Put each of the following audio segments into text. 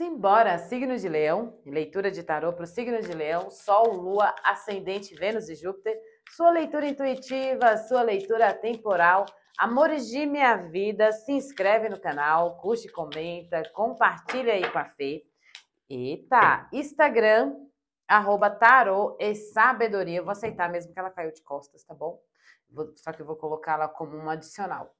Simbora, signo de leão, leitura de tarô para o signo de leão, Sol, Lua, Ascendente, Vênus e Júpiter, sua leitura intuitiva, sua leitura temporal, amores de minha vida, se inscreve no canal, curte, comenta, compartilha aí com a Fê. Eita, Instagram, arroba tarô e sabedoria, vou aceitar mesmo que ela caiu de costas, tá bom? Vou, só que eu vou colocá-la como um adicional.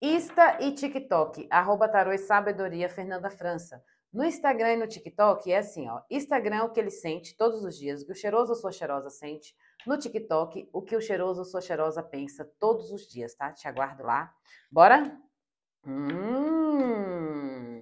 Insta e TikTok, arroba tarô e sabedoria Fernanda França. No Instagram e no TikTok é assim, ó. Instagram é o que ele sente todos os dias, o que o cheiroso ou sua cheirosa sente. No TikTok, o que o cheiroso ou sua cheirosa pensa todos os dias, tá? Te aguardo lá. Bora? Hum.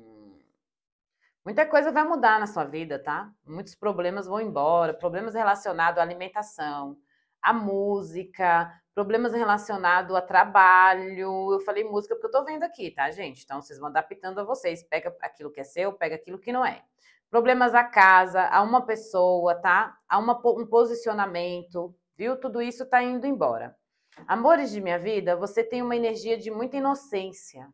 Muita coisa vai mudar na sua vida, tá? Muitos problemas vão embora, problemas relacionados à alimentação, a música, problemas relacionados a trabalho. Eu falei música porque eu tô vendo aqui, tá, gente? Então vocês vão adaptando a vocês. Pega aquilo que é seu, pega aquilo que não é. Problemas a casa, a uma pessoa, tá? A uma, um posicionamento, viu? Tudo isso tá indo embora. Amores de minha vida, você tem uma energia de muita inocência,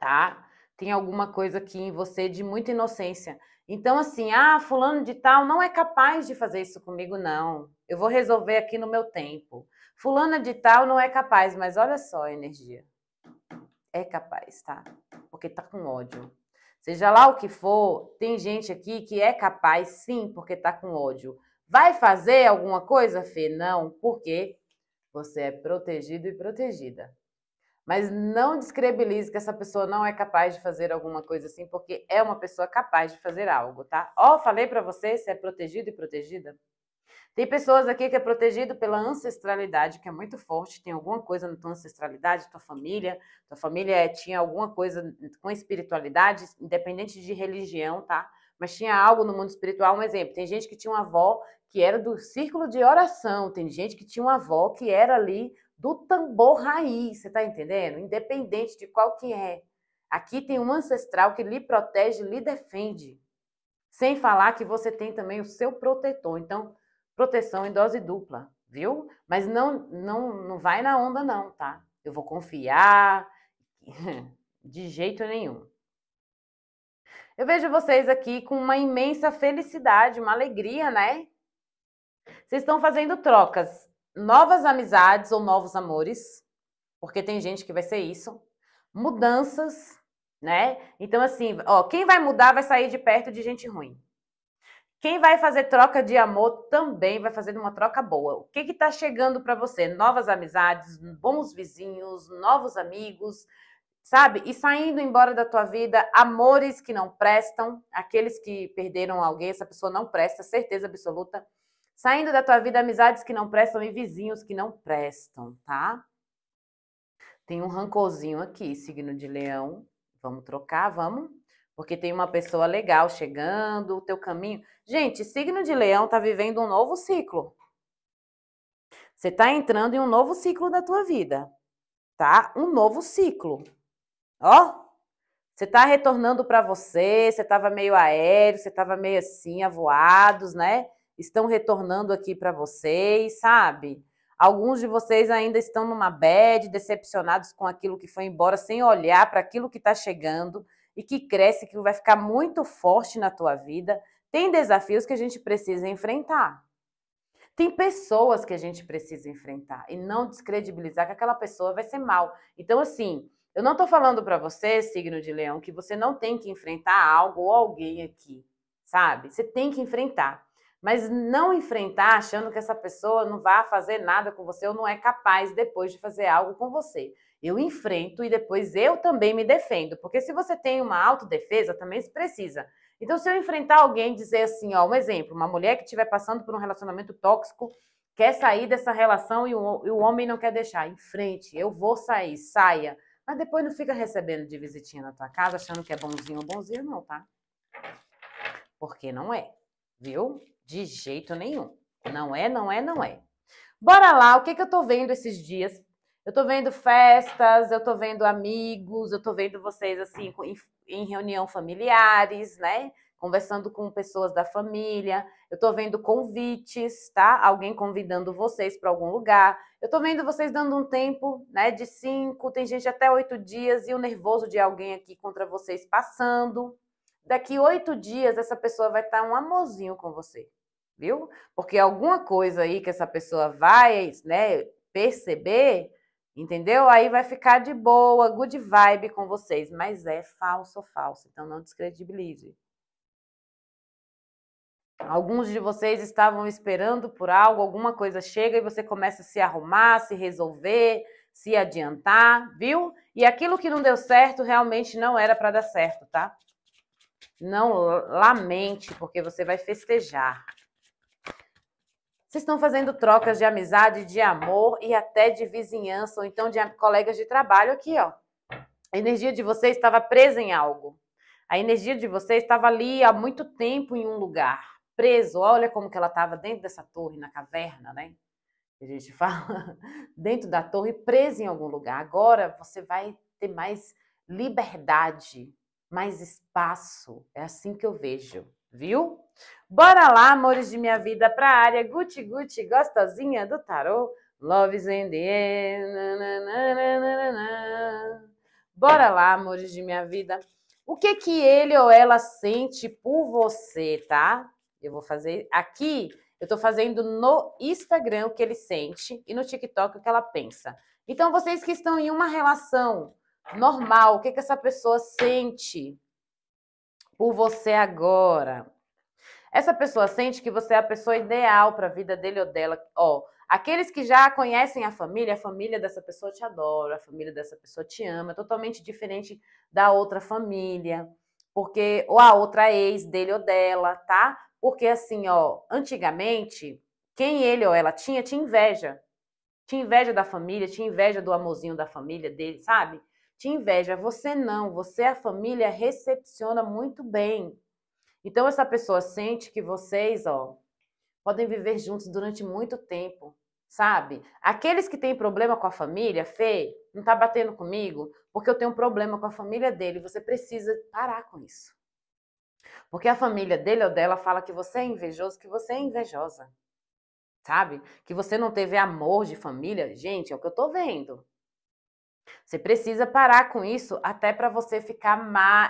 tá? Tem alguma coisa aqui em você de muita inocência. Então, assim, ah, fulano de tal não é capaz de fazer isso comigo, não. Eu vou resolver aqui no meu tempo. Fulana de tal não é capaz, mas olha só a energia. É capaz, tá? Porque tá com ódio. Seja lá o que for, tem gente aqui que é capaz, sim, porque tá com ódio. Vai fazer alguma coisa, Fê? Não, porque você é protegido e protegida. Mas não descredibilize que essa pessoa não é capaz de fazer alguma coisa assim, porque é uma pessoa capaz de fazer algo, tá? Ó, oh, falei para você, você é protegido e protegida. Tem pessoas aqui que é protegido pela ancestralidade, que é muito forte, tem alguma coisa na tua ancestralidade, tua família, tua família é, tinha alguma coisa com espiritualidade, independente de religião, tá? Mas tinha algo no mundo espiritual, um exemplo, tem gente que tinha uma avó que era do círculo de oração, tem gente que tinha uma avó que era ali do tambor raiz, você está entendendo? Independente de qual que é. Aqui tem um ancestral que lhe protege, lhe defende. Sem falar que você tem também o seu protetor. Então, proteção em dose dupla, viu? Mas não, não, não vai na onda não, tá? Eu vou confiar de jeito nenhum. Eu vejo vocês aqui com uma imensa felicidade, uma alegria, né? Vocês estão fazendo trocas novas amizades ou novos amores, porque tem gente que vai ser isso, mudanças, né? Então, assim, ó, quem vai mudar vai sair de perto de gente ruim. Quem vai fazer troca de amor também vai fazer uma troca boa. O que está chegando para você? Novas amizades, bons vizinhos, novos amigos, sabe? E saindo embora da tua vida, amores que não prestam, aqueles que perderam alguém, essa pessoa não presta, certeza absoluta. Saindo da tua vida amizades que não prestam e vizinhos que não prestam, tá? Tem um rancorzinho aqui, signo de leão. Vamos trocar, vamos? Porque tem uma pessoa legal chegando, o teu caminho. Gente, signo de leão tá vivendo um novo ciclo. Você tá entrando em um novo ciclo da tua vida, tá? Um novo ciclo. Ó, você tá retornando para você, você tava meio aéreo, você tava meio assim, avoados, né? estão retornando aqui para vocês, sabe? Alguns de vocês ainda estão numa bad, decepcionados com aquilo que foi embora, sem olhar para aquilo que está chegando e que cresce, que vai ficar muito forte na tua vida. Tem desafios que a gente precisa enfrentar. Tem pessoas que a gente precisa enfrentar e não descredibilizar que aquela pessoa vai ser mal. Então, assim, eu não estou falando para você, signo de leão, que você não tem que enfrentar algo ou alguém aqui, sabe? Você tem que enfrentar mas não enfrentar achando que essa pessoa não vai fazer nada com você ou não é capaz depois de fazer algo com você. Eu enfrento e depois eu também me defendo, porque se você tem uma autodefesa, também se precisa. Então, se eu enfrentar alguém dizer assim, ó, um exemplo, uma mulher que estiver passando por um relacionamento tóxico, quer sair dessa relação e o, e o homem não quer deixar, enfrente, eu vou sair, saia. Mas depois não fica recebendo de visitinha na tua casa, achando que é bonzinho ou bonzinho, não, tá? Porque não é, viu? De jeito nenhum. Não é, não é, não é. Bora lá, o que, que eu tô vendo esses dias? Eu tô vendo festas, eu tô vendo amigos, eu tô vendo vocês assim em, em reunião familiares, né? Conversando com pessoas da família, eu tô vendo convites, tá? Alguém convidando vocês para algum lugar. Eu tô vendo vocês dando um tempo, né? De cinco, tem gente até oito dias e o nervoso de alguém aqui contra vocês passando. Daqui oito dias essa pessoa vai estar tá um amorzinho com você viu? Porque alguma coisa aí que essa pessoa vai, né, perceber, entendeu? Aí vai ficar de boa, good vibe com vocês, mas é falso, falso, então não descredibilize. Alguns de vocês estavam esperando por algo, alguma coisa chega e você começa a se arrumar, se resolver, se adiantar, viu? E aquilo que não deu certo realmente não era para dar certo, tá? Não lamente, porque você vai festejar. Vocês estão fazendo trocas de amizade, de amor e até de vizinhança, ou então de colegas de trabalho aqui, ó. A energia de vocês estava presa em algo. A energia de vocês estava ali há muito tempo em um lugar, preso. Olha como que ela estava dentro dessa torre, na caverna, né? A gente fala, dentro da torre, presa em algum lugar. Agora você vai ter mais liberdade, mais espaço. É assim que eu vejo. Viu? Bora lá, amores de minha vida, para a área Guti Guti gostosinha do tarô. Loves in the Bora lá, amores de minha vida. O que que ele ou ela sente por você, tá? Eu vou fazer aqui, eu tô fazendo no Instagram o que ele sente e no TikTok o que ela pensa. Então, vocês que estão em uma relação normal, o que que essa pessoa sente? por você agora. Essa pessoa sente que você é a pessoa ideal para a vida dele ou dela. Ó, aqueles que já conhecem a família, a família dessa pessoa te adora, a família dessa pessoa te ama, é totalmente diferente da outra família, porque ou a outra ex dele ou dela, tá? Porque assim, ó, antigamente, quem ele ou ela tinha, tinha inveja. Tinha inveja da família, tinha inveja do amorzinho da família dele, sabe? te inveja. Você não, você, a família, recepciona muito bem. Então, essa pessoa sente que vocês, ó, podem viver juntos durante muito tempo, sabe? Aqueles que têm problema com a família, Fê, não tá batendo comigo porque eu tenho um problema com a família dele. Você precisa parar com isso. Porque a família dele ou dela fala que você é invejoso, que você é invejosa. Sabe? Que você não teve amor de família. Gente, é o que eu tô vendo. Você precisa parar com isso até para você ficar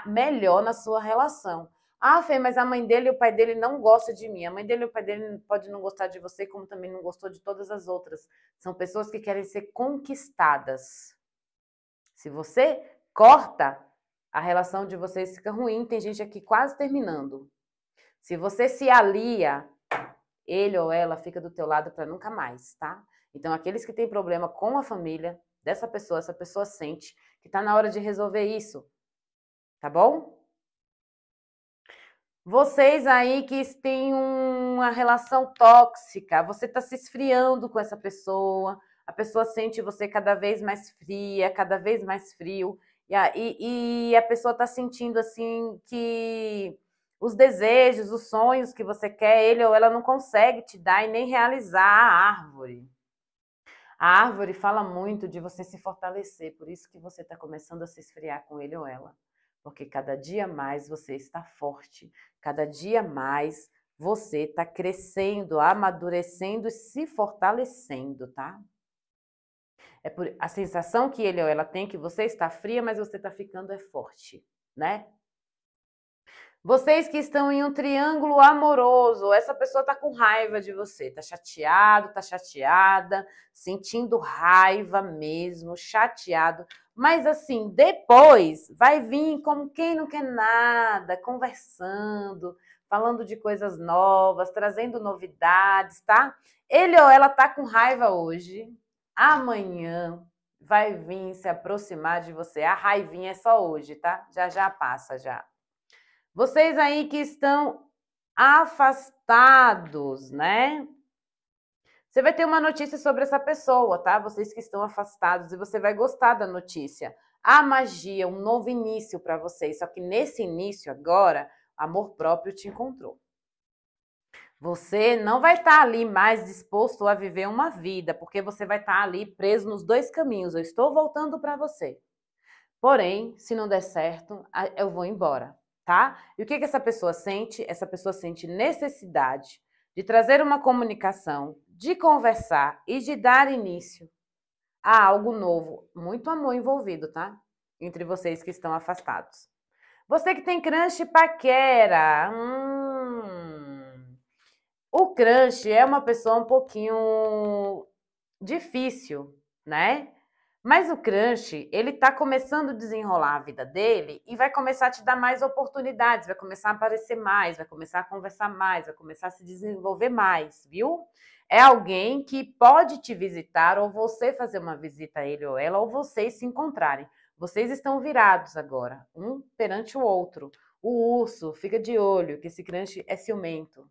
melhor na sua relação. Ah, Fê, mas a mãe dele e o pai dele não gostam de mim. A mãe dele e o pai dele pode não gostar de você, como também não gostou de todas as outras. São pessoas que querem ser conquistadas. Se você corta, a relação de vocês fica ruim. Tem gente aqui quase terminando. Se você se alia, ele ou ela fica do teu lado para nunca mais, tá? Então, aqueles que têm problema com a família, dessa pessoa, essa pessoa sente que está na hora de resolver isso. Tá bom? Vocês aí que têm uma relação tóxica, você está se esfriando com essa pessoa, a pessoa sente você cada vez mais fria, cada vez mais frio, e a, e, e a pessoa está sentindo assim que os desejos, os sonhos que você quer, ele ou ela não consegue te dar e nem realizar a árvore. A árvore fala muito de você se fortalecer, por isso que você está começando a se esfriar com ele ou ela. Porque cada dia mais você está forte, cada dia mais você está crescendo, amadurecendo e se fortalecendo, tá? É por a sensação que ele ou ela tem é que você está fria, mas você está ficando é forte, né? Vocês que estão em um triângulo amoroso, essa pessoa tá com raiva de você, tá chateado, tá chateada, sentindo raiva mesmo, chateado. Mas assim, depois vai vir como quem não quer nada, conversando, falando de coisas novas, trazendo novidades, tá? Ele ou ela tá com raiva hoje, amanhã vai vir se aproximar de você. A raivinha é só hoje, tá? Já já passa já. Vocês aí que estão afastados, né? Você vai ter uma notícia sobre essa pessoa, tá? Vocês que estão afastados e você vai gostar da notícia. A magia, um novo início para vocês, só que nesse início agora, amor próprio te encontrou. Você não vai estar tá ali mais disposto a viver uma vida, porque você vai estar tá ali preso nos dois caminhos. Eu estou voltando para você. Porém, se não der certo, eu vou embora tá? E o que, que essa pessoa sente? Essa pessoa sente necessidade de trazer uma comunicação, de conversar e de dar início a algo novo. Muito amor envolvido, tá? Entre vocês que estão afastados. Você que tem crush paquera. Hum, o crush é uma pessoa um pouquinho difícil, né? Mas o crush, ele está começando a desenrolar a vida dele e vai começar a te dar mais oportunidades, vai começar a aparecer mais, vai começar a conversar mais, vai começar a se desenvolver mais, viu? É alguém que pode te visitar ou você fazer uma visita a ele ou ela ou vocês se encontrarem. Vocês estão virados agora, um perante o outro. O urso fica de olho que esse crush é ciumento.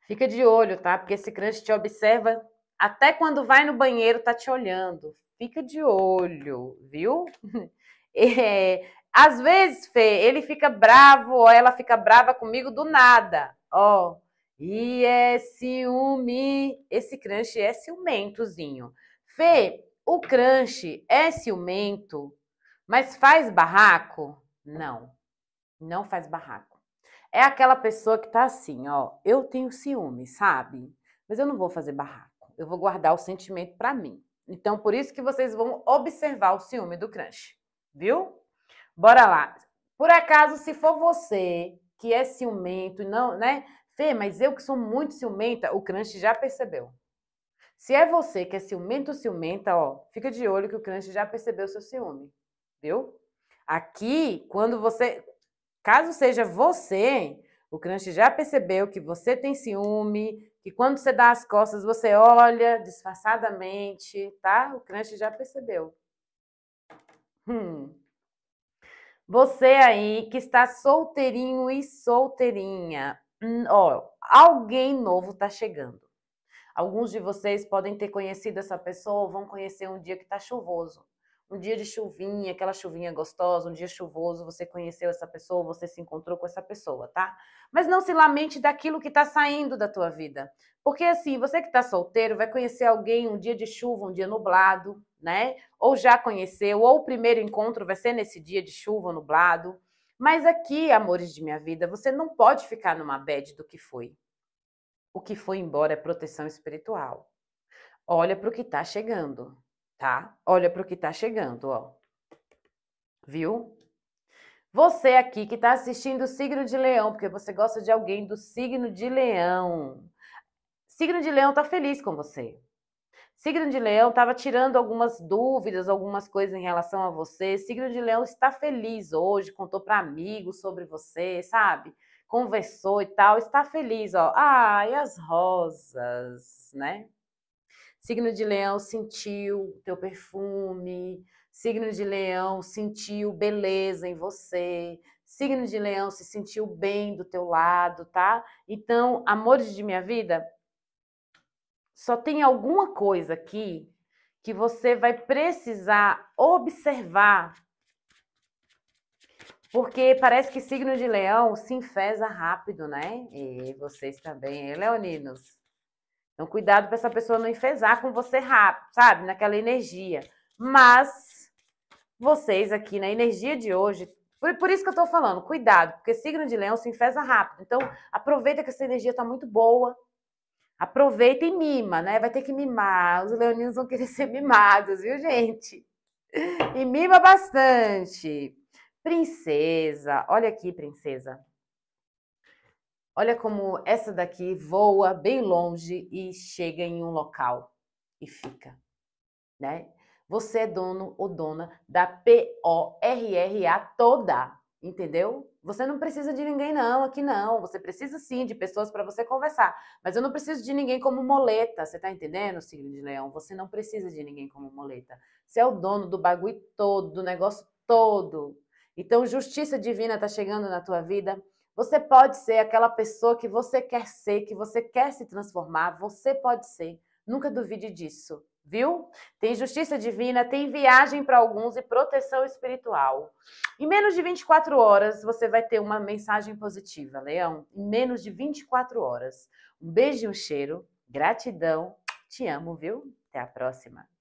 Fica de olho, tá? Porque esse crush te observa até quando vai no banheiro, tá te olhando fica de olho, viu? É, às vezes, Fê, ele fica bravo ou ela fica brava comigo do nada. Ó, e é ciúme. Esse crunch é ciumentozinho. Fê, o crunch é ciumento, mas faz barraco? Não, não faz barraco. É aquela pessoa que tá assim, ó, eu tenho ciúme, sabe? Mas eu não vou fazer barraco. Eu vou guardar o sentimento para mim. Então, por isso que vocês vão observar o ciúme do crush, viu? Bora lá. Por acaso, se for você que é ciumento, não, né? Fê, mas eu que sou muito ciumenta, o crush já percebeu. Se é você que é ciumento ou ciumenta, ó, fica de olho que o crush já percebeu seu ciúme, viu? Aqui, quando você, caso seja você, o crush já percebeu que você tem ciúme, que quando você dá as costas, você olha disfarçadamente, tá? O crunch já percebeu. Hum. Você aí que está solteirinho e solteirinha, hum, ó, alguém novo está chegando. Alguns de vocês podem ter conhecido essa pessoa, vão conhecer um dia que está chuvoso um dia de chuvinha, aquela chuvinha gostosa, um dia chuvoso, você conheceu essa pessoa, você se encontrou com essa pessoa, tá? Mas não se lamente daquilo que está saindo da tua vida. Porque assim, você que está solteiro vai conhecer alguém um dia de chuva, um dia nublado, né? Ou já conheceu, ou o primeiro encontro vai ser nesse dia de chuva, nublado. Mas aqui, amores de minha vida, você não pode ficar numa bad do que foi. O que foi embora é proteção espiritual. Olha para o que está chegando tá? Olha para o que está chegando, ó. Viu? Você aqui que está assistindo o signo de leão, porque você gosta de alguém do signo de leão. Signo de leão está feliz com você. Signo de leão estava tirando algumas dúvidas, algumas coisas em relação a você. Signo de leão está feliz hoje, contou para amigos sobre você, sabe? Conversou e tal, está feliz, ó. Ai, e as rosas, né? Signo de leão sentiu teu perfume, signo de leão sentiu beleza em você, signo de leão se sentiu bem do teu lado, tá? Então, amores de minha vida, só tem alguma coisa aqui que você vai precisar observar. Porque parece que signo de leão se enfesa rápido, né? E vocês também, leoninos. Então, cuidado para essa pessoa não enfesar com você rápido, sabe? Naquela energia. Mas, vocês aqui na energia de hoje, por, por isso que eu estou falando, cuidado, porque signo de leão se enfesa rápido. Então, aproveita que essa energia está muito boa. Aproveita e mima, né? Vai ter que mimar. Os leoninos vão querer ser mimados, viu, gente? E mima bastante. Princesa, olha aqui, princesa. Olha como essa daqui voa bem longe e chega em um local e fica, né? Você é dono ou dona da PORRA toda, entendeu? Você não precisa de ninguém não, aqui não. Você precisa sim de pessoas para você conversar, mas eu não preciso de ninguém como moleta, você tá entendendo, signo de leão? Você não precisa de ninguém como moleta. Você é o dono do bagulho todo, do negócio todo. Então justiça divina tá chegando na tua vida você pode ser aquela pessoa que você quer ser, que você quer se transformar. Você pode ser. Nunca duvide disso, viu? Tem justiça divina, tem viagem para alguns e proteção espiritual. Em menos de 24 horas, você vai ter uma mensagem positiva, Leão. Em menos de 24 horas. Um beijo e um cheiro. Gratidão. Te amo, viu? Até a próxima.